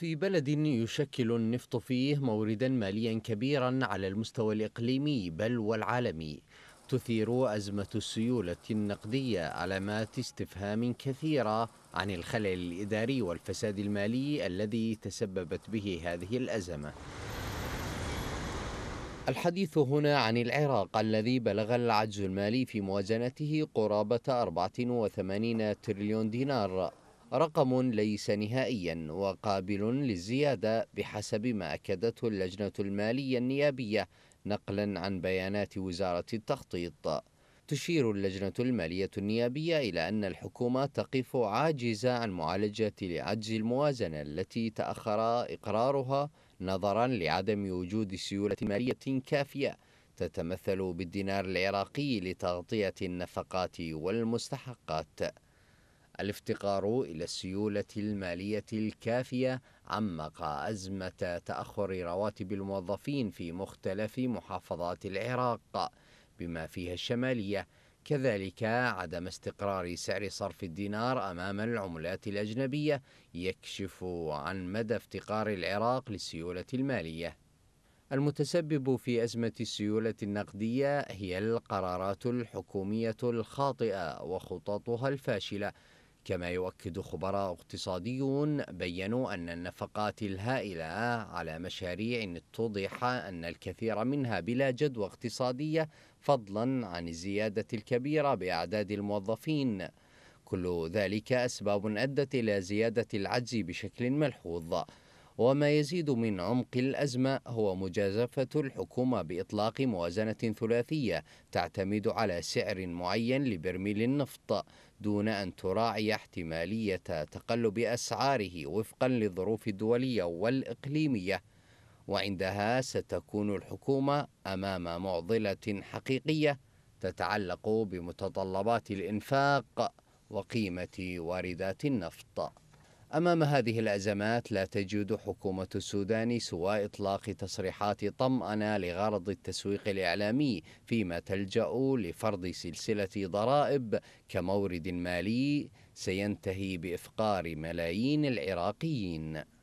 في بلد يشكل النفط فيه موردا ماليا كبيرا على المستوى الإقليمي بل والعالمي تثير أزمة السيولة النقدية علامات استفهام كثيرة عن الخلل الإداري والفساد المالي الذي تسببت به هذه الأزمة الحديث هنا عن العراق الذي بلغ العجز المالي في موازنته قرابة 84 تريليون دينار رقم ليس نهائيا وقابل للزيادة بحسب ما أكدته اللجنة المالية النيابية نقلا عن بيانات وزارة التخطيط تشير اللجنة المالية النيابية إلى أن الحكومة تقف عاجزة عن معالجة لعجز الموازنة التي تأخر إقرارها نظرا لعدم وجود سيولة مالية كافية تتمثل بالدينار العراقي لتغطية النفقات والمستحقات الافتقار إلى السيولة المالية الكافية عمق أزمة تأخر رواتب الموظفين في مختلف محافظات العراق بما فيها الشمالية كذلك عدم استقرار سعر صرف الدينار أمام العملات الأجنبية يكشف عن مدى افتقار العراق للسيولة المالية المتسبب في أزمة السيولة النقدية هي القرارات الحكومية الخاطئة وخططها الفاشلة كما يؤكد خبراء اقتصاديون بينوا أن النفقات الهائلة على مشاريع اتضح أن الكثير منها بلا جدوى اقتصادية فضلا عن الزيادة الكبيرة بأعداد الموظفين كل ذلك أسباب أدت إلى زيادة العجز بشكل ملحوظ وما يزيد من عمق الأزمة هو مجازفة الحكومة بإطلاق موازنة ثلاثية تعتمد على سعر معين لبرميل النفط دون أن تراعي احتمالية تقلب أسعاره وفقا للظروف الدولية والإقليمية وعندها ستكون الحكومة أمام معضلة حقيقية تتعلق بمتطلبات الإنفاق وقيمة واردات النفط أمام هذه الأزمات لا تجد حكومة السودان سوى إطلاق تصريحات طمأنة لغرض التسويق الإعلامي فيما تلجأ لفرض سلسلة ضرائب كمورد مالي سينتهي بإفقار ملايين العراقيين